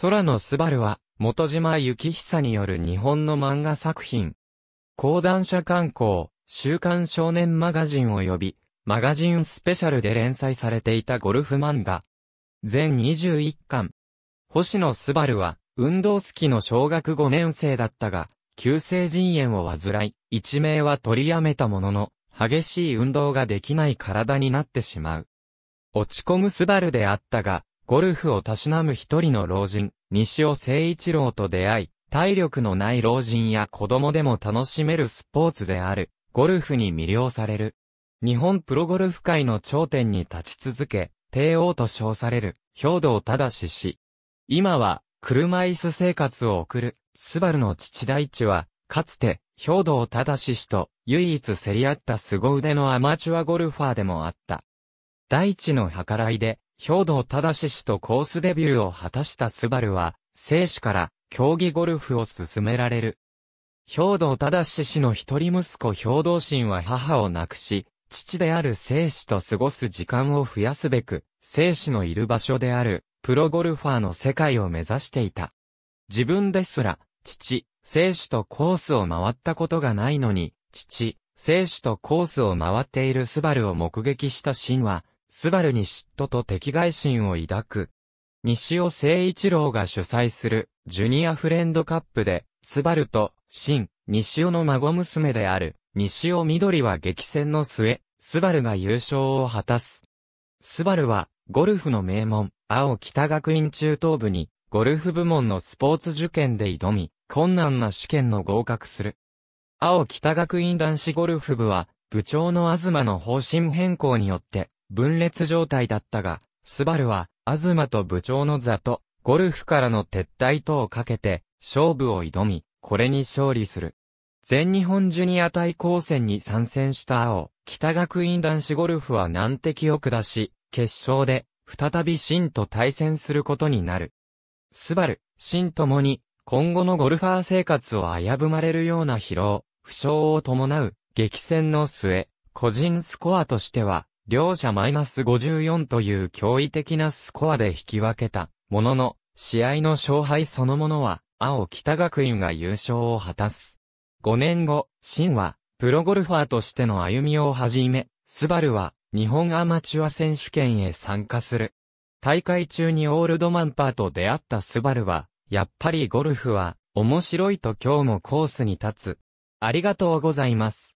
空のすばるは、元島幸久による日本の漫画作品。講談社刊行、週刊少年マガジン及び、マガジンスペシャルで連載されていたゴルフ漫画。全21巻。星野すばるは、運動好きの小学5年生だったが、急性腎炎を患い、一命は取りやめたものの、激しい運動ができない体になってしまう。落ち込むすばるであったが、ゴルフをたしなむ一人の老人、西尾誠一郎と出会い、体力のない老人や子供でも楽しめるスポーツである、ゴルフに魅了される。日本プロゴルフ界の頂点に立ち続け、帝王と称される、兵道正氏。今は、車椅子生活を送る、スバルの父大地は、かつて、兵道正氏と唯一競り合った凄腕のアマチュアゴルファーでもあった。大地の計らいで、兵道正氏とコースデビューを果たしたスバルは、生死から競技ゴルフを進められる。兵道正氏の一人息子兵道心は母を亡くし、父である生死と過ごす時間を増やすべく、生死のいる場所である、プロゴルファーの世界を目指していた。自分ですら、父、生死とコースを回ったことがないのに、父、生死とコースを回っているスバルを目撃したシンは、スバルに嫉妬と敵外心を抱く。西尾誠一郎が主催する、ジュニアフレンドカップで、スバルと、新、西尾の孫娘である、西尾緑は激戦の末、スバルが優勝を果たす。スバルは、ゴルフの名門、青北学院中等部に、ゴルフ部門のスポーツ受験で挑み、困難な試験の合格する。青北学院男子ゴルフ部は、部長の東の方針変更によって、分裂状態だったが、スバルは、東と部長の座と、ゴルフからの撤退等をかけて、勝負を挑み、これに勝利する。全日本ジュニア対抗戦に参戦した青、北学院男子ゴルフは難敵を下し、決勝で、再びシンと対戦することになる。スバル、シンともに、今後のゴルファー生活を危ぶまれるような疲労、負傷を伴う、激戦の末、個人スコアとしては、両者マイナス54という驚異的なスコアで引き分けた。ものの、試合の勝敗そのものは、青北学院が優勝を果たす。5年後、シンは、プロゴルファーとしての歩みを始め、スバルは、日本アマチュア選手権へ参加する。大会中にオールドマンパーと出会ったスバルは、やっぱりゴルフは、面白いと今日もコースに立つ。ありがとうございます。